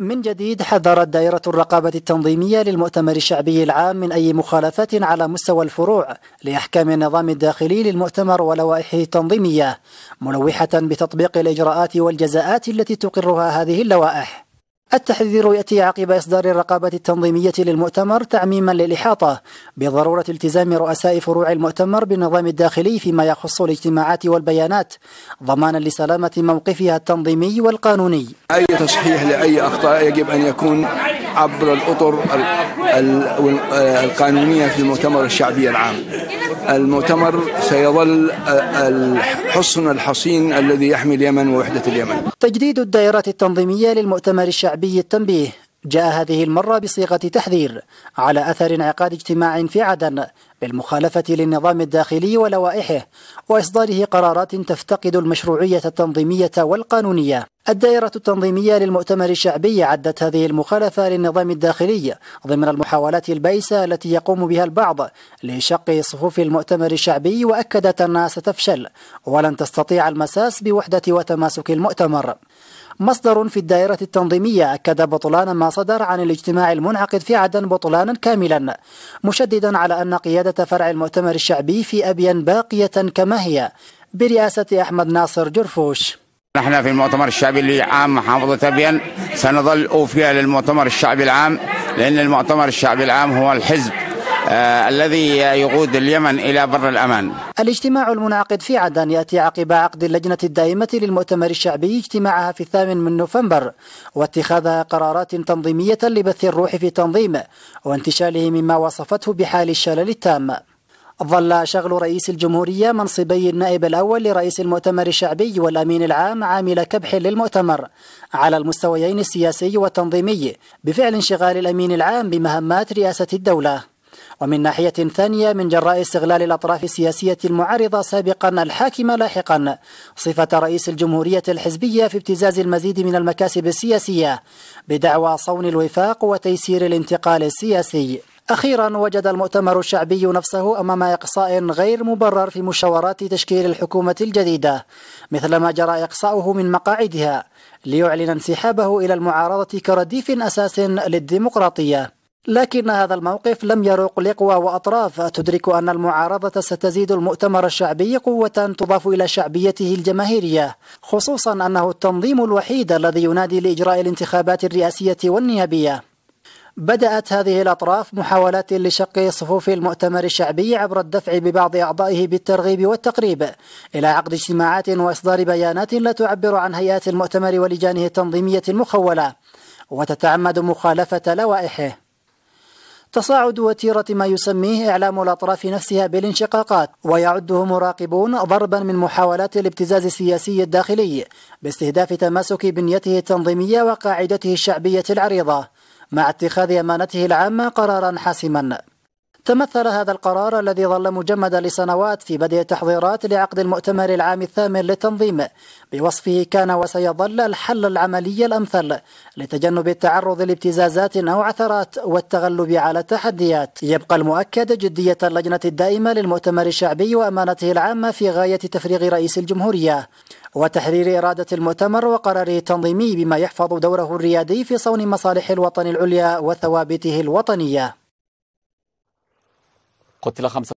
من جديد حذرت دائرة الرقابة التنظيمية للمؤتمر الشعبي العام من أي مخالفات على مستوى الفروع لإحكام النظام الداخلي للمؤتمر ولوائحه التنظيمية ملوحة بتطبيق الإجراءات والجزاءات التي تقرها هذه اللوائح التحذير يأتي عقب إصدار الرقابة التنظيمية للمؤتمر تعميما للإحاطة بضرورة التزام رؤساء فروع المؤتمر بالنظام الداخلي فيما يخص الاجتماعات والبيانات ضمانا لسلامة موقفها التنظيمي والقانوني أي تصحيح لأي أخطاء يجب أن يكون عبر الأطر آه، القانونية في المؤتمر الشعبي العام المؤتمر سيظل آه، الحصن الحصين الذي يحمي اليمن ووحدة اليمن تجديد الدائرات التنظيمية للمؤتمر الشعبي التنبيه جاء هذه المرة بصيغة تحذير على أثر انعقاد اجتماع في عدن بالمخالفة للنظام الداخلي ولوائحه وإصداره قرارات تفتقد المشروعية التنظيمية والقانونية الدائرة التنظيمية للمؤتمر الشعبي عدت هذه المخالفة للنظام الداخلي ضمن المحاولات البيسة التي يقوم بها البعض لشق صفوف المؤتمر الشعبي وأكدت أنها ستفشل ولن تستطيع المساس بوحدة وتماسك المؤتمر مصدر في الدائرة التنظيمية أكد بطلان ما صدر عن الاجتماع المنعقد في عدن بطلانا كاملا مشددا على أن قيادة فرع المؤتمر الشعبي في أبين باقية كما هي برئاسة أحمد ناصر جرفوش نحن في المؤتمر الشعبي العام محافظة أبين سنظل أوفياء للمؤتمر الشعبي العام لأن المؤتمر الشعبي العام هو الحزب آه الذي يقود اليمن إلى بر الأمان الاجتماع المنعقد في عدن يأتي عقب عقد اللجنة الدائمة للمؤتمر الشعبي اجتماعها في الثامن من نوفمبر واتخاذها قرارات تنظيمية لبث الروح في تنظيمه وانتشاله مما وصفته بحال الشلل التام ظل شغل رئيس الجمهورية منصبي النائب الأول لرئيس المؤتمر الشعبي والأمين العام عامل كبح للمؤتمر على المستويين السياسي والتنظيمي بفعل انشغال الأمين العام بمهمات رئاسة الدولة ومن ناحية ثانية من جراء استغلال الأطراف السياسية المعارضة سابقا الحاكمة لاحقا صفة رئيس الجمهورية الحزبية في ابتزاز المزيد من المكاسب السياسية بدعوى صون الوفاق وتيسير الانتقال السياسي أخيرا وجد المؤتمر الشعبي نفسه أمام إقصاء غير مبرر في مشاورات تشكيل الحكومة الجديدة مثل ما جرى إقصاؤه من مقاعدها ليعلن انسحابه إلى المعارضة كرديف أساس للديمقراطية لكن هذا الموقف لم يروق لقوى وأطراف تدرك أن المعارضة ستزيد المؤتمر الشعبي قوة تضاف إلى شعبيته الجماهيرية خصوصا أنه التنظيم الوحيد الذي ينادي لإجراء الانتخابات الرئاسية والنيابية بدأت هذه الأطراف محاولات لشق صفوف المؤتمر الشعبي عبر الدفع ببعض أعضائه بالترغيب والتقريب إلى عقد اجتماعات وإصدار بيانات لا تعبر عن هيئات المؤتمر ولجانه التنظيمية المخولة وتتعمد مخالفة لوائحه تصاعد وتيرة ما يسميه إعلام الأطراف نفسها بالانشقاقات ويعده مراقبون ضربا من محاولات الابتزاز السياسي الداخلي باستهداف تماسك بنيته التنظيمية وقاعدته الشعبية العريضة مع اتخاذ أمانته العامة قرارا حاسما تمثل هذا القرار الذي ظل مجمدا لسنوات في بدء التحضيرات لعقد المؤتمر العام الثامن للتنظيم بوصفه كان وسيظل الحل العملي الأمثل لتجنب التعرض لابتزازات أو عثرات والتغلب على التحديات يبقى المؤكد جدية اللجنة الدائمة للمؤتمر الشعبي وأمانته العامة في غاية تفريغ رئيس الجمهورية وتحرير إرادة المؤتمر وقراره التنظيمي بما يحفظ دوره الريادي في صون مصالح الوطن العليا وثوابته الوطنية قتل خمسة